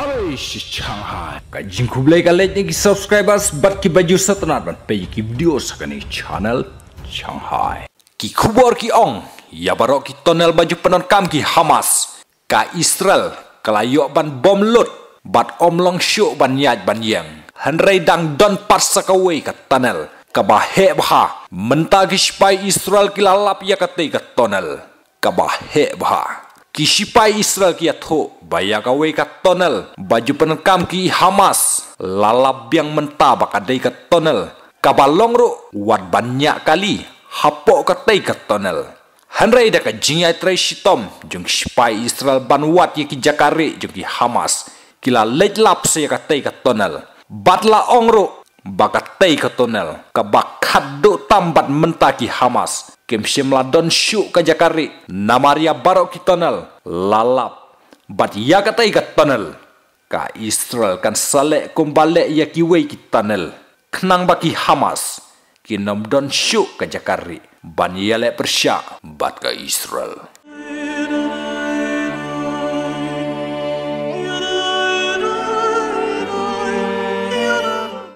अरे छान कजिन खुबले का लेने की सब्सक्राइबर्स बट की बजू सतनाथ बन पे की वीडियो सकनी channel Shanghai ki kubor ki ong ya barok ki tonel baju penonkam ki Hamas ka Israel kalayok ban bom lot bat omlong syuk ban yaj ban yang Henry dang don parsakawai ka tonel ka bahe baha mentagi spai Israel ki lalap ya katai ka tonel ka bahe Kisipai Israel kia tho bayakawe ka tunnel baju penekam ki Hamas lalap yang mentah bakadai ka tonel kabalongro wad banyak kali hapok katai ka tunnel Hanrai da ka jingai trai shitom jung sipai Israel ban ye ki jakare jung ki Hamas kila lejlap se katai ka tonel batla ongro ke tunnel, kabak do tambat mentaki Hamas kem don syu kajakari namaria barok tunnel. lalap bat ke tunnel. ka Israel kan salek kumbale yakiwei tunnel kenang baki Hamas kinom don syu kajakari ban yale persya bat ka Israel